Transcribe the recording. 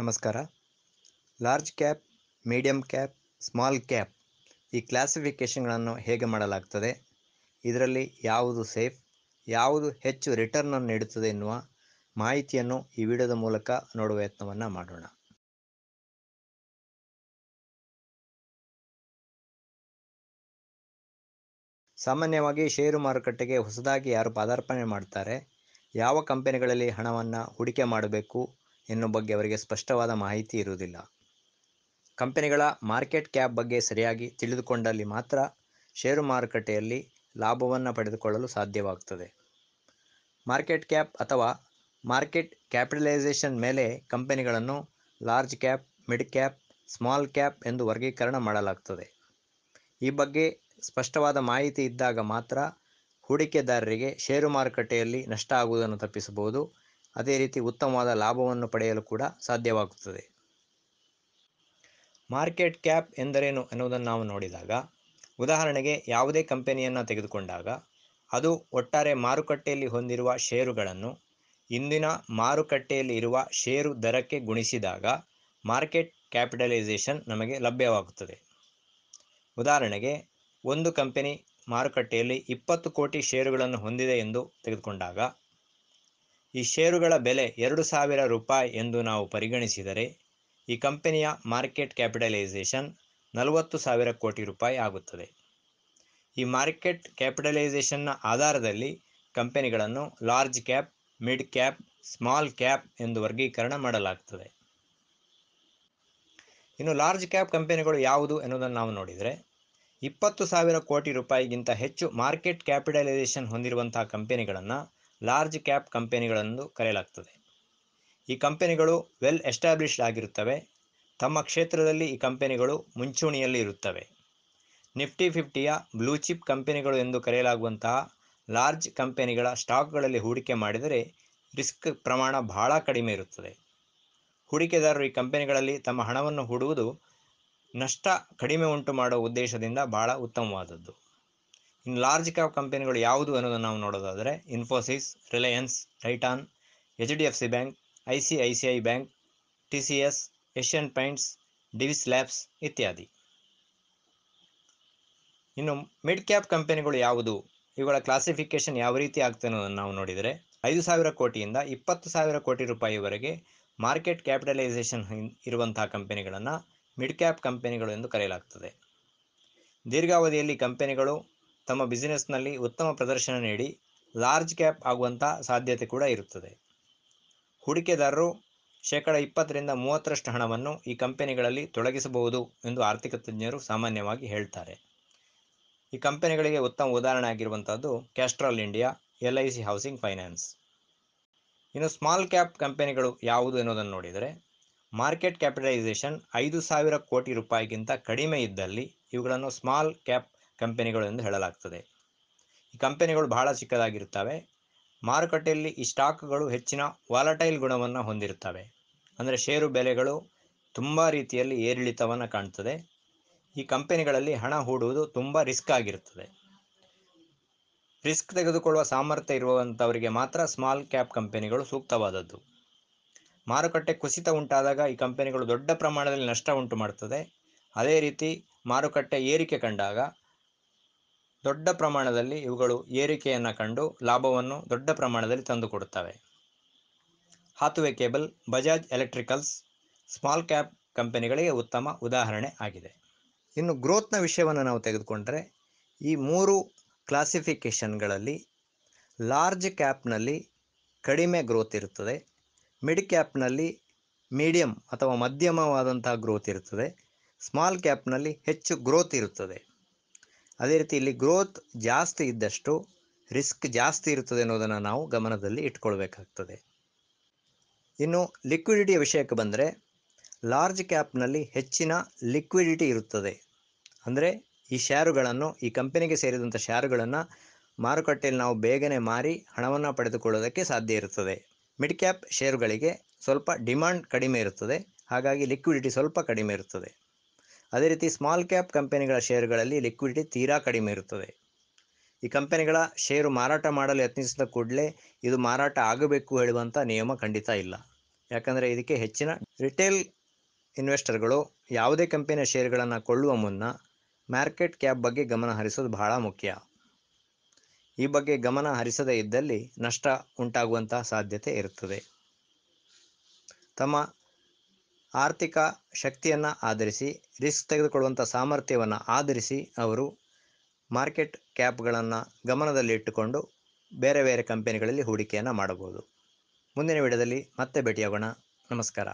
ನಮಸ್ಕಾರ large cap medium cap small cap ಈ ಕ್ಲಾಸಿಫಿಕೇಷನ್ಗಳನ್ನು ಹೇಗೆ ಮಾಡಲಾಗ್ತದೆ ಇದರಲ್ಲಿ ಯಾವುದು ಸೇಫ್ ಯಾವುದು ಹೆಚ್ಚು ರಿಟರ್ನನ್ನು ನೀಡುತ್ತದೆ ಎನ್ನುವ ಮಾಹಿತಿಯನ್ನು ಈ ವಿಡಿಯೋದ ಮೂಲಕ ನೋಡುವ ಯತ್ನವನ್ನು ಮಾಡೋಣ ಸಾಮಾನ್ಯವಾಗಿ ಷೇರು ಮಾರುಕಟ್ಟೆಗೆ ಹೊಸದಾಗಿ ಯಾರು ಪಾದಾರ್ಪಣೆ ಮಾಡ್ತಾರೆ ಯಾವ ಕಂಪನಿಗಳಲ್ಲಿ ಹಣವನ್ನು ಹೂಡಿಕೆ ಮಾಡಬೇಕು ಎನ್ನುವ ಬಗ್ಗೆ ಅವರಿಗೆ ಸ್ಪಷ್ಟವಾದ ಮಾಹಿತಿ ಇರುವುದಿಲ್ಲ ಕಂಪನಿಗಳ ಮಾರ್ಕೆಟ್ ಕ್ಯಾಪ್ ಬಗ್ಗೆ ಸರಿಯಾಗಿ ತಿಳಿದುಕೊಂಡಲ್ಲಿ ಮಾತ್ರ ಷೇರು ಮಾರುಕಟ್ಟೆಯಲ್ಲಿ ಲಾಭವನ್ನು ಪಡೆದುಕೊಳ್ಳಲು ಸಾಧ್ಯವಾಗುತ್ತದೆ ಮಾರ್ಕೆಟ್ ಕ್ಯಾಪ್ ಅಥವಾ ಮಾರ್ಕೆಟ್ ಕ್ಯಾಪಿಟಲೈಸೇಷನ್ ಮೇಲೆ ಕಂಪನಿಗಳನ್ನು large cap mid cap small cap ಎಂದು ವರ್ಗೀಕರಣ ಮಾಡಲಾಗ್ತದೆ ಈ ಬಗ್ಗೆ ಸ್ಪಷ್ಟವಾದ ಮಾಹಿತಿ ಇದ್ದಾಗ ಮಾತ್ರ ಹೂಡಿಕೆದಾರರಿಗೆ ಷೇರು ಮಾರುಕಟ್ಟೆಯಲ್ಲಿ ನಷ್ಟ ಆಗುವುದನ್ನು ತಪ್ಪಿಸಬಹುದು ಅದೇ ರೀತಿ ಉತ್ತಮವಾದ ಲಾಭವನ್ನು ಪಡೆಯಲು ಕೂಡ ಸಾಧ್ಯವಾಗುತ್ತದೆ ಮಾರ್ಕೆಟ್ ಕ್ಯಾಪ್ ಎಂದರೇನು ಎನ್ನುವುದನ್ನು ನಾವು ನೋಡಿದಾಗ ಉದಾಹರಣೆಗೆ ಯಾವುದೇ ಕಂಪನಿಯನ್ನು ತೆಗೆದುಕೊಂಡಾಗ ಅದು ಒಟ್ಟಾರೆ ಮಾರುಕಟ್ಟೆಯಲ್ಲಿ ಹೊಂದಿರುವ ಷೇರುಗಳನ್ನು ಇಂದಿನ ಮಾರುಕಟ್ಟೆಯಲ್ಲಿ ಇರುವ ಷೇರು ದರಕ್ಕೆ ಗುಣಿಸಿದಾಗ ಮಾರ್ಕೆಟ್ ಕ್ಯಾಪಿಟಲೈಸೇಷನ್ ನಮಗೆ ಲಭ್ಯವಾಗುತ್ತದೆ ಉದಾಹರಣೆಗೆ ಒಂದು ಕಂಪನಿ ಮಾರುಕಟ್ಟೆಯಲ್ಲಿ ಇಪ್ಪತ್ತು ಕೋಟಿ ಷೇರುಗಳನ್ನು ಹೊಂದಿದೆ ಎಂದು ತೆಗೆದುಕೊಂಡಾಗ ಈ ಷೇರುಗಳ ಬೆಲೆ ಎರಡು ಸಾವಿರ ರೂಪಾಯಿ ಎಂದು ನಾವು ಪರಿಗಣಿಸಿದರೆ ಈ ಕಂಪನಿಯ ಮಾರ್ಕೆಟ್ ಕ್ಯಾಪಿಟಲೈಸೇಷನ್ ನಲವತ್ತು ಸಾವಿರ ಕೋಟಿ ರೂಪಾಯಿ ಆಗುತ್ತದೆ ಈ ಮಾರ್ಕೆಟ್ ಕ್ಯಾಪಿಟಲೈಸೇಷನ್ನ ಆಧಾರದಲ್ಲಿ ಕಂಪನಿಗಳನ್ನು large cap mid cap small cap ಎಂದು ವರ್ಗೀಕರಣ ಮಾಡಲಾಗುತ್ತದೆ ಇನ್ನು ಲಾರ್ಜ್ ಕ್ಯಾಪ್ ಕಂಪೆನಿಗಳು ಯಾವುದು ಎನ್ನುವುದನ್ನು ನಾವು ನೋಡಿದರೆ ಇಪ್ಪತ್ತು ಸಾವಿರ ಕೋಟಿ ರೂಪಾಯಿಗಿಂತ ಹೆಚ್ಚು ಮಾರ್ಕೆಟ್ ಕ್ಯಾಪಿಟಲೈಸೇಷನ್ ಹೊಂದಿರುವಂತಹ ಕಂಪೆನಿಗಳನ್ನು ಲಾರ್ಜ್ ಕ್ಯಾಪ್ ಕಂಪೆನಿಗಳೆಂದು ಕರೆಯಲಾಗ್ತದೆ ಈ ಕಂಪೆನಿಗಳು ವೆಲ್ ಎಸ್ಟಾಬ್ಲಿಷ್ಡ್ ಆಗಿರುತ್ತವೆ ತಮ್ಮ ಕ್ಷೇತ್ರದಲ್ಲಿ ಈ ಕಂಪೆನಿಗಳು ಮುಂಚೂಣಿಯಲ್ಲಿ ಇರುತ್ತವೆ ನಿಫ್ಟಿ ಫಿಫ್ಟಿಯ ಬ್ಲೂ ಚಿಪ್ ಕಂಪೆನಿಗಳು ಎಂದು ಕರೆಯಲಾಗುವಂತಹ ಲಾರ್ಜ್ ಕಂಪೆನಿಗಳ ಸ್ಟಾಕ್ಗಳಲ್ಲಿ ಹೂಡಿಕೆ ಮಾಡಿದರೆ ರಿಸ್ಕ್ ಪ್ರಮಾಣ ಬಹಳ ಕಡಿಮೆ ಇರುತ್ತದೆ ಹೂಡಿಕೆದಾರರು ಈ ಕಂಪೆನಿಗಳಲ್ಲಿ ತಮ್ಮ ಹಣವನ್ನು ಹೂಡುವುದು ನಷ್ಟ ಕಡಿಮೆ ಉಂಟು ಮಾಡುವ ಉದ್ದೇಶದಿಂದ ಬಹಳ ಉತ್ತಮವಾದದ್ದು ಇನ್ನು ಲಾರ್ಜ್ ಕ್ಯಾಪ್ ಕಂಪನಿಗಳು ಯಾವುದು ಅನ್ನೋದನ್ನು ನಾವು ನೋಡೋದಾದರೆ Infosys Reliance Titan H D F C bank I C I C I bank T C S Asian Paints Divi's Labs ಇತ್ಯಾದಿ ಇನ್ನು ಮಿಡ್ ಕ್ಯಾಪ್ ಕಂಪನಿಗಳು ಯಾವುದು ಇವುಗಳ ಕ್ಲಾಸಿಫಿಕೇಶನ್ ಯಾವ ರೀತಿ ಆಗ್ತದೆ ಅನ್ನೋದನ್ನು ನಾವು ನೋಡಿದರೆ ಐದು ಸಾವಿರ ಕೋಟಿಯಿಂದ ಇಪ್ಪತ್ತು ಸಾವಿರ ಕೋಟಿ ರೂಪಾಯಿವರೆಗೆ ಮಾರ್ಕೆಟ್ ಕ್ಯಾಪಿಟಲೈಸೇಷನ್ ಇರುವಂತಹ ಕಂಪನಿಗಳನ್ನು ಮಿಡ್ ಕ್ಯಾಪ್ ಕಂಪನಿಗಳು ಎಂದು ಕರೆಯಲಾಗ್ತದೆ ದೀರ್ಘಾವಧಿಯಲ್ಲಿ ಕಂಪನಿಗಳು ತಮ್ಮ ಬಿಸಿನೆಸ್ನಲ್ಲಿ ಉತ್ತಮ ಪ್ರದರ್ಶನ ನೀಡಿ ಲಾರ್ಜ್ ಕ್ಯಾಪ್ ಆಗುವಂಥ ಸಾಧ್ಯತೆ ಕೂಡ ಇರುತ್ತದೆ ಹೂಡಿಕೆದಾರರು ಶೇಕಡ ಇಪ್ಪತ್ತರಿಂದ ಮೂವತ್ತರಷ್ಟು ಹಣವನ್ನು ಈ ಕಂಪನಿಗಳಲ್ಲಿ ತೊಡಗಿಸಬಹುದು ಎಂದು ಆರ್ಥಿಕ ತಜ್ಞರು ಸಾಮಾನ್ಯವಾಗಿ ಹೇಳ್ತಾರೆ ಈ ಕಂಪನಿಗಳಿಗೆ ಉತ್ತಮ ಉದಾಹರಣೆ ಆಗಿರುವಂಥದ್ದು Castrol India L I C housing finance ಇನ್ನು ಸ್ಮಾಲ್ ಕ್ಯಾಪ್ ಕಂಪನಿಗಳು ಯಾವುದು ಎನ್ನುವುದನ್ನು ನೋಡಿದರೆ ಮಾರ್ಕೆಟ್ ಕ್ಯಾಪಿಟಲೈಸೇಷನ್ ಐದು ಸಾವಿರ ಕೋಟಿ ರೂಪಾಯಿಗಿಂತ ಕಡಿಮೆ ಇದ್ದಲ್ಲಿ ಇವುಗಳನ್ನು ಸ್ಮಾಲ್ ಕ್ಯಾಪ್ ಕಂಪೆನಿಗಳು ಎಂದು ಹೇಳಲಾಗ್ತದೆ ಈ ಕಂಪೆನಿಗಳು ಬಹಳ ಚಿಕ್ಕದಾಗಿರುತ್ತವೆ ಮಾರುಕಟ್ಟೆಯಲ್ಲಿ ಈ ಸ್ಟಾಕ್ಗಳು ಹೆಚ್ಚಿನ ವಾಲಟೈಲ್ ಗುಣವನ್ನು ಹೊಂದಿರುತ್ತವೆ ಅಂದರೆ ಷೇರು ಬೆಲೆಗಳು ತುಂಬ ರೀತಿಯಲ್ಲಿ ಏರಿಳಿತವನ್ನು ಕಾಣ್ತದೆ ಈ ಕಂಪೆನಿಗಳಲ್ಲಿ ಹಣ ಹೂಡುವುದು ತುಂಬ ರಿಸ್ಕ್ ಆಗಿರುತ್ತದೆ ರಿಸ್ಕ್ ತೆಗೆದುಕೊಳ್ಳುವ ಸಾಮರ್ಥ್ಯ ಇರುವಂಥವರಿಗೆ ಮಾತ್ರ ಸ್ಮಾಲ್ ಕ್ಯಾಪ್ ಕಂಪೆನಿಗಳು ಸೂಕ್ತವಾದದ್ದು ಮಾರುಕಟ್ಟೆ ಕುಸಿತ ಉಂಟಾದಾಗ ಈ ಕಂಪೆನಿಗಳು ದೊಡ್ಡ ಪ್ರಮಾಣದಲ್ಲಿ ನಷ್ಟ ಉಂಟು ಮಾಡ್ತದೆ ಅದೇ ರೀತಿ ಮಾರುಕಟ್ಟೆ ಏರಿಕೆ ಕಂಡಾಗ ದೊಡ್ಡ ಪ್ರಮಾಣದಲ್ಲಿ ಇವುಗಳು ಏರಿಕೆಯನ್ನು ಕಂಡು ಲಾಭವನ್ನು ದೊಡ್ಡ ಪ್ರಮಾಣದಲ್ಲಿ ತಂದುಕೊಡುತ್ತವೆ ಹಾತುವೆ cable Bajaj electricals small cap ಕಂಪನಿಗಳಿಗೆ ಉತ್ತಮ ಉದಾಹರಣೆ ಆಗಿದೆ ಇನ್ನು ಗ್ರೋತ್ನ ವಿಷಯವನ್ನು ನಾವು ತೆಗೆದುಕೊಂಡರೆ ಈ ಮೂರು ಕ್ಲಾಸಿಫಿಕೇಷನ್ಗಳಲ್ಲಿ ಲಾರ್ಜ್ ಕ್ಯಾಪ್ನಲ್ಲಿ ಕಡಿಮೆ ಗ್ರೋತ್ ಇರುತ್ತದೆ ಮಿಡ್ ಕ್ಯಾಪ್ನಲ್ಲಿ ಮೀಡಿಯಂ ಅಥವಾ ಮಧ್ಯಮವಾದಂತಹ ಗ್ರೋತ್ ಇರುತ್ತದೆ ಸ್ಮಾಲ್ ಕ್ಯಾಪ್ನಲ್ಲಿ ಹೆಚ್ಚು ಗ್ರೋತ್ ಇರುತ್ತದೆ ಅದೇ ರೀತಿ ಇಲ್ಲಿ ಗ್ರೋತ್ ಜಾಸ್ತಿ ಇದ್ದಷ್ಟು ರಿಸ್ಕ್ ಜಾಸ್ತಿ ಇರುತ್ತದೆ ಅನ್ನೋದನ್ನು ನಾವು ಗಮನದಲ್ಲಿ ಇಟ್ಕೊಳ್ಬೇಕಾಗ್ತದೆ ಇನ್ನು ಲಿಕ್ವಿಡಿಟಿಯ ವಿಷಯಕ್ಕೆ ಬಂದರೆ ಲಾರ್ಜ್ ಕ್ಯಾಪ್ನಲ್ಲಿ ಹೆಚ್ಚಿನ ಲಿಕ್ವಿಡಿಟಿ ಇರುತ್ತದೆ ಅಂದರೆ ಈ ಶೇರುಗಳನ್ನು ಈ ಕಂಪನಿಗೆ ಸೇರಿದಂಥ ಶೇರುಗಳನ್ನು ಮಾರುಕಟ್ಟೆಯಲ್ಲಿ ನಾವು ಬೇಗನೆ ಮಾರಿ ಹಣವನ್ನು ಪಡೆದುಕೊಳ್ಳೋದಕ್ಕೆ ಸಾಧ್ಯ ಇರುತ್ತದೆ ಮಿಡ್ ಕ್ಯಾಪ್ ಶೇರುಗಳಿಗೆ ಸ್ವಲ್ಪ ಡಿಮಾಂಡ್ ಕಡಿಮೆ ಇರುತ್ತದೆ ಹಾಗಾಗಿ ಲಿಕ್ವಿಡಿಟಿ ಸ್ವಲ್ಪ ಕಡಿಮೆ ಇರುತ್ತದೆ ಅದೇ ರೀತಿ ಸ್ಮಾಲ್ ಕ್ಯಾಪ್ ಕಂಪೆನಿಗಳ ಷೇರುಗಳಲ್ಲಿ ಲಿಕ್ವಿಡಿಟಿ ತೀರಾ ಕಡಿಮೆ ಇರುತ್ತದೆ ಈ ಕಂಪೆನಿಗಳ ಷೇರು ಮಾರಾಟ ಮಾಡಲು ಯತ್ನಿಸಿದ ಕೂಡಲೇ ಇದು ಮಾರಾಟ ಆಗಬೇಕು ಹೇಳುವಂಥ ನಿಯಮ ಖಂಡಿತ ಇಲ್ಲ ಯಾಕಂದರೆ ಇದಕ್ಕೆ ಹೆಚ್ಚಿನ ರಿಟೇಲ್ ಇನ್ವೆಸ್ಟರ್ಗಳು ಯಾವುದೇ ಕಂಪನಿಯ ಷೇರುಗಳನ್ನು ಕೊಳ್ಳುವ ಮುನ್ನ ಮಾರ್ಕೆಟ್ ಕ್ಯಾಪ್ ಬಗ್ಗೆ ಗಮನ ಹರಿಸೋದು ಬಹಳ ಮುಖ್ಯ ಈ ಬಗ್ಗೆ ಗಮನ ಹರಿಸದೇ ಇದ್ದಲ್ಲಿ ನಷ್ಟ ಉಂಟಾಗುವಂತಹ ಸಾಧ್ಯತೆ ಇರುತ್ತದೆ ತಮ್ಮ ಆರ್ಥಿಕ ಶಕ್ತಿಯನ್ನು ಆಧರಿಸಿ ರಿಸ್ಕ್ ತೆಗೆದುಕೊಳ್ಳುವಂಥ ಸಾಮರ್ಥ್ಯವನ್ನು ಆಧರಿಸಿ ಅವರು ಮಾರ್ಕೆಟ್ ಕ್ಯಾಪ್ಗಳನ್ನು ಗಮನದಲ್ಲಿಟ್ಟುಕೊಂಡು ಬೇರೆ ಬೇರೆ ಕಂಪನಿಗಳಲ್ಲಿ ಹೂಡಿಕೆಯನ್ನು ಮಾಡಬಹುದು ಮುಂದಿನ ವಿಡಿಯೋದಲ್ಲಿ ಮತ್ತೆ ಭೇಟಿಯಾಗೋಣ ನಮಸ್ಕಾರ